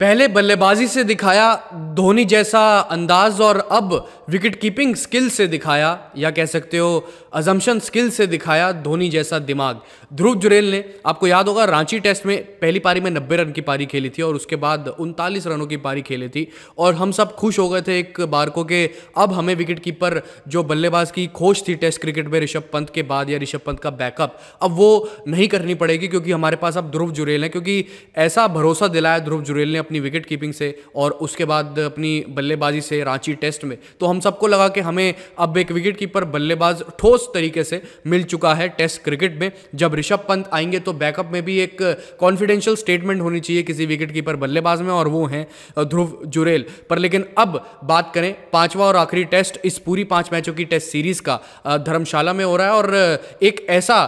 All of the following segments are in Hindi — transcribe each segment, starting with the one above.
पहले बल्लेबाजी से दिखाया धोनी जैसा अंदाज और अब विकेट कीपिंग स्किल से दिखाया या कह सकते हो अजम्पन स्किल से दिखाया धोनी जैसा दिमाग ध्रुव जुरेल ने आपको याद होगा रांची टेस्ट में पहली पारी में 90 रन की पारी खेली थी और उसके बाद उनतालीस रनों की पारी खेली थी और हम सब खुश हो गए थे एक बार को कि अब हमें विकेट कीपर जो बल्लेबाज की खोज थी टेस्ट क्रिकेट में ऋषभ पंत के बाद या ऋषभ पंत का बैकअप अब वो नहीं करनी पड़ेगी क्योंकि हमारे पास अब ध्रुव जुरेल है क्योंकि ऐसा भरोसा दिलाया ध्रुव जुरेल ने अपनी विकेट कीपिंग से और उसके बाद अपनी बल्लेबाजी से रांची टेस्ट में तो हम सबको लगा कि हमें अब एक विकेट कीपर बल्लेबाज ठोस तरीके से मिल चुका है टेस्ट क्रिकेट में जब ऋषभ पंत आएंगे तो बैकअप में भी एक कॉन्फिडेंशियल स्टेटमेंट होनी चाहिए किसी विकेट कीपर बल्लेबाज में और वो हैं ध्रुव जुरेल पर लेकिन अब बात करें पांचवा और आखिरी टेस्ट इस पूरी पांच मैचों की टेस्ट सीरीज का धर्मशाला में हो रहा है और एक ऐसा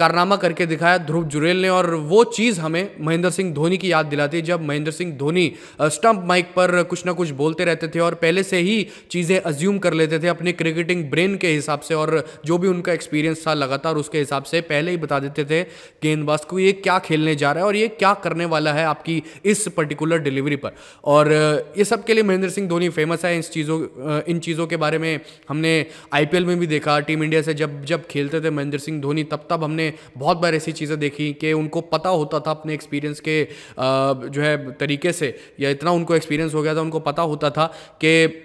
कारनामा करके दिखाया ध्रुव जुरेल ने और वो चीज़ हमें महेंद्र सिंह धोनी की याद दिलाती है जब महेंद्र सिंह धोनी स्टंप माइक पर कुछ ना कुछ बोलते रहते थे और पहले से ही चीज़ें अज्यूम कर लेते थे अपने क्रिकेटिंग ब्रेन के हिसाब से और जो भी उनका एक्सपीरियंस था लगातार उसके हिसाब से पहले ही बता देते थे गेंदबाज को ये क्या खेलने जा रहा है और ये क्या करने वाला है आपकी इस पर्टिकुलर डिलीवरी पर और ये सब के लिए महेंद्र सिंह धोनी फेमस है इन चीज़ों इन चीज़ों के बारे में हमने आईपीएल में भी देखा टीम इंडिया से जब जब खेलते थे महेंद्र सिंह धोनी तब तब हमने बहुत बार ऐसी चीज़ें देखी कि उनको पता होता था अपने एक्सपीरियंस के जो है तरीके तरीके से या इतना उनको एक्सपीरियंस हो गया था उनको पता होता था कि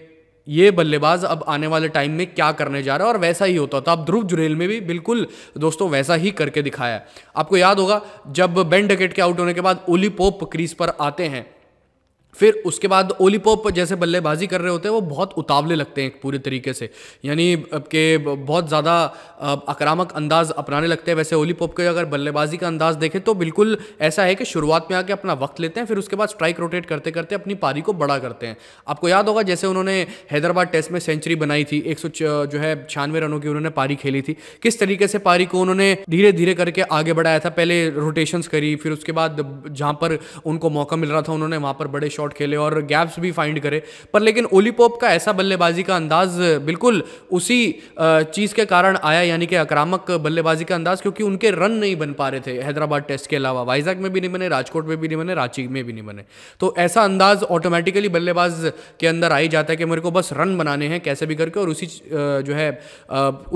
ये बल्लेबाज अब आने वाले टाइम में क्या करने जा रहा है और वैसा ही होता था अब ध्रुव जुरेल में भी बिल्कुल दोस्तों वैसा ही करके दिखाया आपको याद होगा जब बेन डकेट के आउट होने के बाद ओली पोप क्रीज पर आते हैं फिर उसके बाद ओलीपोप जैसे बल्लेबाजी कर रहे होते हैं वो बहुत उतावले लगते हैं पूरे तरीके से यानी के बहुत ज़्यादा आक्रामक अंदाज अपनाने लगते हैं वैसे ओलीपोप के अगर बल्लेबाजी का अंदाज देखें तो बिल्कुल ऐसा है कि शुरुआत में आके अपना वक्त लेते हैं फिर उसके बाद स्ट्राइक रोटेट करते करते अपनी पारी को बड़ा करते हैं आपको याद होगा जैसे उन्होंने हैदराबाद टेस्ट में सेंचुरी बनाई थी एक जो है छियानवे रनों की उन्होंने पारी खेली थी किस तरीके से पारी को उन्होंने धीरे धीरे करके आगे बढ़ाया था पहले रोटेशंस करी फिर उसके बाद जहाँ पर उनको मौका मिल रहा था उन्होंने वहाँ पर बड़े शॉट खेले और गैप्स भी फाइंड करे पर लेकिन ओलीपोप का ऐसा बल्लेबाजी का अंदाज बिल्कुल उसी चीज़ के कारण आया यानी कि आक्रामक बल्लेबाजी का अंदाज क्योंकि उनके रन नहीं बन पा रहे थे हैदराबाद टेस्ट के अलावा वाइजाग में भी नहीं बने राजकोट में भी नहीं बने रांची में भी नहीं बने तो ऐसा अंदाज ऑटोमेटिकली बल्लेबाज के अंदर आ ही जाता है कि मेरे को बस रन बनाने हैं कैसे भी करके और उसी जो है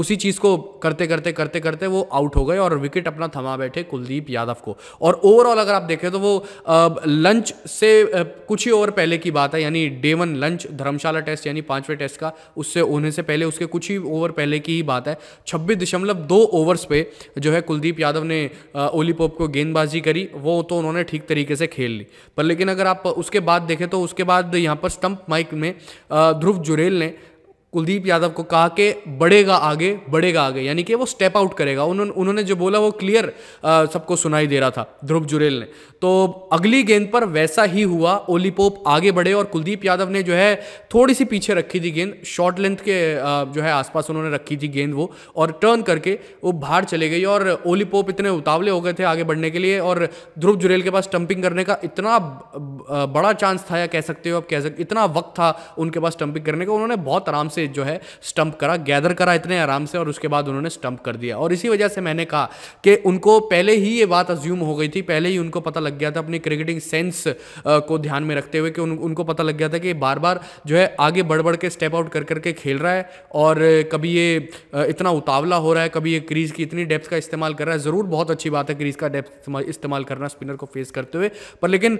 उसी चीज़ को करते करते करते करते वो आउट हो गए और विकेट अपना थमा बैठे कुलदीप यादव को और ओवरऑल अगर आप देखें तो वो लंच से कुछ कुछ ही ओवर पहले की बात है यानी day one lunch Dharamshala test यानी पांचवें टेस्ट का उससे होने से पहले उसके कुछ ही ओवर पहले की ही बात है छब्बीस दशमलव दो ओवर्स पे जो है कुलदीप यादव ने ओलीपोप को गेंदबाजी करी वो तो उन्होंने ठीक तरीके से खेल ली पर लेकिन अगर आप उसके बाद देखें तो उसके बाद यहाँ पर स्टंप माइक में ध्रुव जुरेल ने कुलदीप यादव को कहा कि बढ़ेगा आगे बढ़ेगा आगे यानी कि वो स्टेप आउट करेगा उन्होंने उन्होंने जो बोला वो क्लियर सबको सुनाई दे रहा था ध्रुव जुरेल ने तो अगली गेंद पर वैसा ही हुआ ओलीपोप आगे बढ़े और कुलदीप यादव ने जो है थोड़ी सी पीछे रखी थी गेंद शॉर्ट लेंथ के जो है आसपास उन्होंने रखी थी गेंद वो और टर्न करके वो बाहर चले गई और ओलीपोप इतने उतावले हो गए थे आगे बढ़ने के लिए और ध्रुव जुरेल के पास स्टंपिंग करने का इतना बड़ा चांस था या कह सकते हो आप कह सकते इतना वक्त था उनके पास स्टंपिंग करने का उन्होंने बहुत आराम से जो है स्टंप करा गैदर करा इतने आराम से और उसके बाद उन्होंने स्टंप कर दिया और इसी वजह से मैंने कहा कि उनको पहले ही ये बात अज्यूम हो गई थी पहले ही उनको पता लग गया था अपनी क्रिकेटिंग सेंस को ध्यान में रखते हुए कि उन, उनको पता लग गया था कि बार बार जो है आगे बढ़ बढ़ के स्टेप आउट कर करके खेल रहा है और कभी ये इतना उतावला हो रहा है कभी ये क्रीज की इतनी डेप्थ का इस्तेमाल कर रहा है ज़रूर बहुत अच्छी बात है क्रीज का डेप्थ इस्तेमाल करना स्पिनर को फेस करते हुए पर लेकिन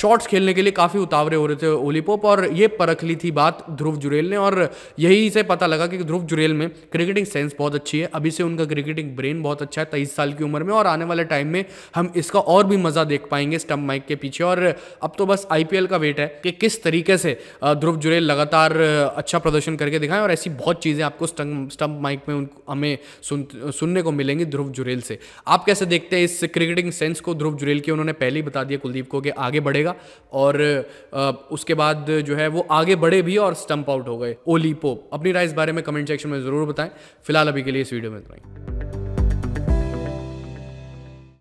शॉट्स खेलने के लिए काफ़ी उतावरे हो रहे थे ओलीपोप और ये परख ली थी बात ध्रुव जुरेल ने और यही से पता लगा कि ध्रुव जुरेल में क्रिकेटिंग सेंस बहुत अच्छी है अभी से उनका क्रिकेटिंग ब्रेन बहुत अच्छा है तेईस साल की उम्र में और आने वाले टाइम में हम इसका और भी मज़ा देख पाएंगे स्टम्प माइक के पीछे और अब तो बस आई का वेट है कि किस तरीके से ध्रुव जुरेल लगातार अच्छा प्रदर्शन करके दिखाएं और ऐसी बहुत चीज़ें आपको स्टम्प माइक में हमें सुन सुनने को मिलेंगी ध्रुव जुरेल से आप कैसे देखते हैं इस क्रिकेटिंग सेंस को ध्रुव जुरेल की उन्होंने पहले ही बता दिया कुलदीप को कि आगे बढ़ेगा और उसके बाद जो है वो आगे बढ़े भी और स्टंप आउट हो गए ओली लॉलीपॉप अपनी राय इस बारे में कमेंट सेक्शन में ज़रूर बताएं फिलहाल अभी के लिए इस वीडियो में इतना